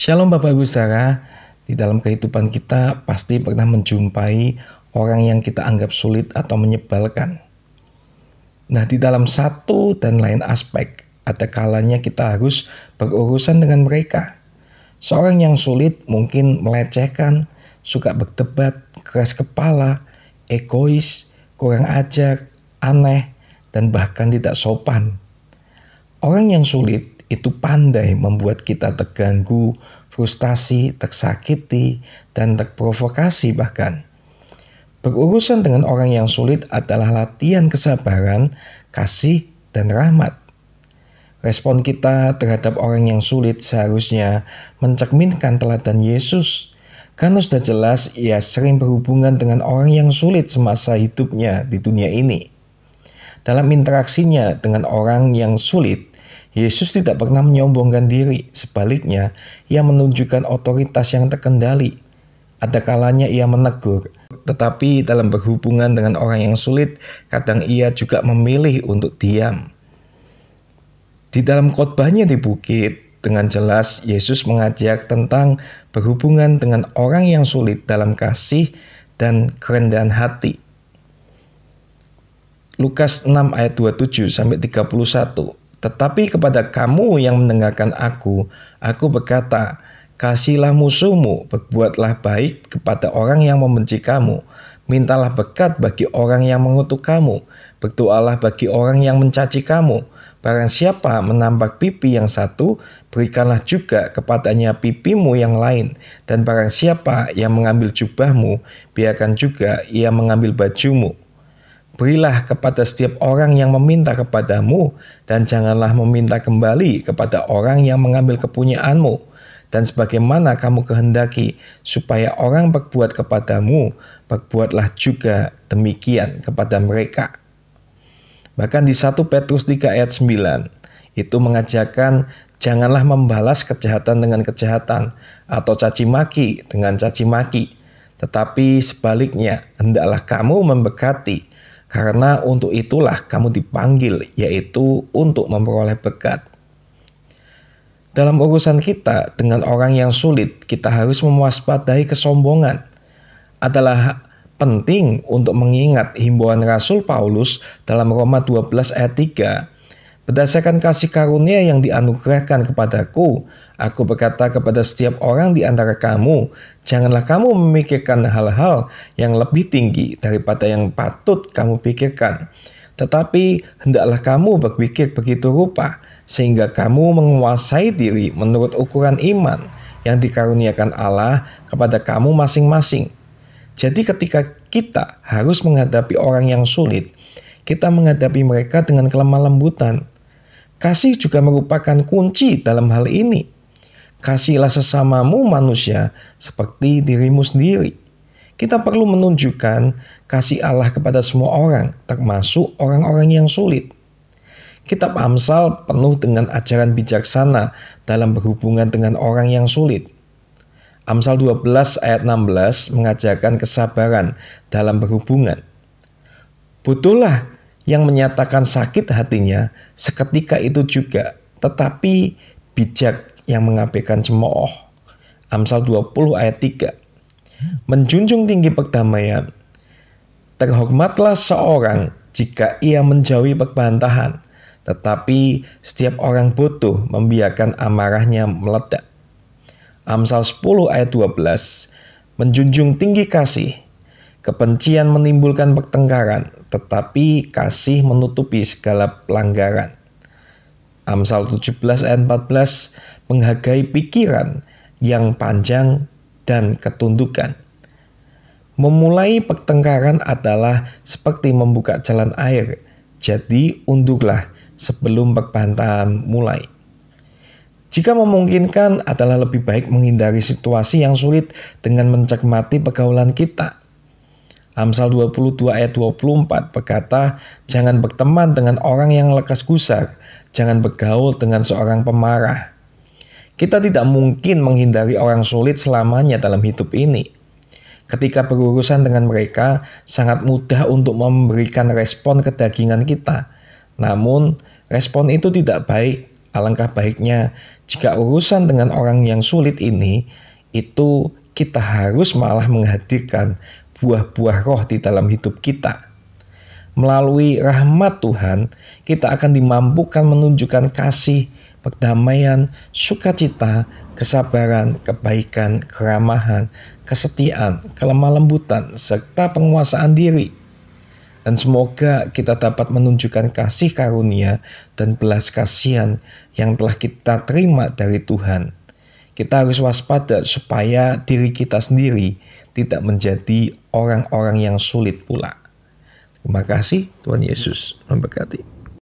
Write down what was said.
Shalom Bapak Ibu Saudara, di dalam kehidupan kita pasti pernah menjumpai orang yang kita anggap sulit atau menyebalkan. Nah, di dalam satu dan lain aspek, ada kalanya kita harus berurusan dengan mereka. Seorang yang sulit mungkin melecehkan, suka berdebat, keras kepala, egois, kurang ajar, aneh, dan bahkan tidak sopan. Orang yang sulit itu pandai membuat kita terganggu, frustasi, tersakiti, dan terprovokasi bahkan. Berurusan dengan orang yang sulit adalah latihan kesabaran, kasih, dan rahmat. Respon kita terhadap orang yang sulit seharusnya mencerminkan teladan Yesus. Karena sudah jelas ia sering berhubungan dengan orang yang sulit semasa hidupnya di dunia ini. Dalam interaksinya dengan orang yang sulit, Yesus tidak pernah menyombongkan diri, sebaliknya ia menunjukkan otoritas yang terkendali. Ada kalanya ia menegur, tetapi dalam berhubungan dengan orang yang sulit, kadang ia juga memilih untuk diam. Di dalam khotbahnya di bukit, dengan jelas Yesus mengajak tentang berhubungan dengan orang yang sulit dalam kasih dan kerendahan hati. Lukas 6 ayat 27 sampai 31. Tetapi kepada kamu yang mendengarkan aku, aku berkata, kasihlah musuhmu, berbuatlah baik kepada orang yang membenci kamu. Mintalah bekat bagi orang yang mengutuk kamu, berdoalah bagi orang yang mencaci kamu. Barang siapa menambak pipi yang satu, berikanlah juga kepadanya pipimu yang lain. Dan barang siapa yang mengambil jubahmu, biarkan juga ia mengambil bajumu. Berilah kepada setiap orang yang meminta kepadamu, dan janganlah meminta kembali kepada orang yang mengambil kepunyaanmu. Dan sebagaimana kamu kehendaki, supaya orang berbuat kepadamu, berbuatlah juga demikian kepada mereka. Bahkan di 1 Petrus 3 ayat 9, itu mengajarkan janganlah membalas kejahatan dengan kejahatan atau caci maki dengan caci maki, tetapi sebaliknya hendaklah kamu memberkati karena untuk itulah kamu dipanggil, yaitu untuk memperoleh berkat. Dalam urusan kita dengan orang yang sulit, kita harus memwaspadai kesombongan. Adalah penting untuk mengingat himbauan Rasul Paulus dalam Roma 12 ayat 3 Berdasarkan kasih karunia yang dianugerahkan kepadaku, aku berkata kepada setiap orang di antara kamu, janganlah kamu memikirkan hal-hal yang lebih tinggi daripada yang patut kamu pikirkan. Tetapi hendaklah kamu berpikir begitu rupa, sehingga kamu menguasai diri menurut ukuran iman yang dikaruniakan Allah kepada kamu masing-masing. Jadi ketika kita harus menghadapi orang yang sulit, kita menghadapi mereka dengan kelemah lembutan. Kasih juga merupakan kunci dalam hal ini. Kasihlah sesamamu manusia seperti dirimu sendiri. Kita perlu menunjukkan kasih Allah kepada semua orang, termasuk orang-orang yang sulit. Kitab Amsal penuh dengan ajaran bijaksana dalam berhubungan dengan orang yang sulit. Amsal 12 ayat 16 mengajarkan kesabaran dalam berhubungan. Butuhlah yang menyatakan sakit hatinya seketika itu juga, tetapi bijak yang mengabaikan cemooh. Amsal 20 ayat 3. Menjunjung tinggi perdamaian. Terhormatlah seorang jika ia menjauhi perbantahan, tetapi setiap orang butuh membiarkan amarahnya meledak. Amsal 10 ayat 12. Menjunjung tinggi kasih, Kebencian menimbulkan pertengkaran, tetapi kasih menutupi segala pelanggaran. Amsal 17 ayat 14 menghargai pikiran yang panjang dan ketundukan. Memulai pertengkaran adalah seperti membuka jalan air, jadi unduklah sebelum perbantahan mulai. Jika memungkinkan adalah lebih baik menghindari situasi yang sulit dengan mencermati pergaulan kita – Amsal 22 ayat 24 berkata, Jangan berteman dengan orang yang lekas gusar, jangan bergaul dengan seorang pemarah. Kita tidak mungkin menghindari orang sulit selamanya dalam hidup ini. Ketika berurusan dengan mereka, sangat mudah untuk memberikan respon ke dagingan kita. Namun, respon itu tidak baik. Alangkah baiknya jika urusan dengan orang yang sulit ini, itu kita harus malah menghadirkan buah-buah roh di dalam hidup kita. Melalui rahmat Tuhan, kita akan dimampukan menunjukkan kasih, perdamaian, sukacita, kesabaran, kebaikan, keramahan, kesetiaan, kelemah lembutan, serta penguasaan diri. Dan semoga kita dapat menunjukkan kasih karunia dan belas kasihan yang telah kita terima dari Tuhan kita harus waspada supaya diri kita sendiri tidak menjadi orang-orang yang sulit pula. Terima kasih Tuhan Yesus memberkati.